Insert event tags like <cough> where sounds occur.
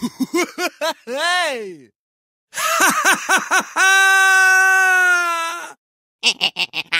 <laughs> hey! <laughs>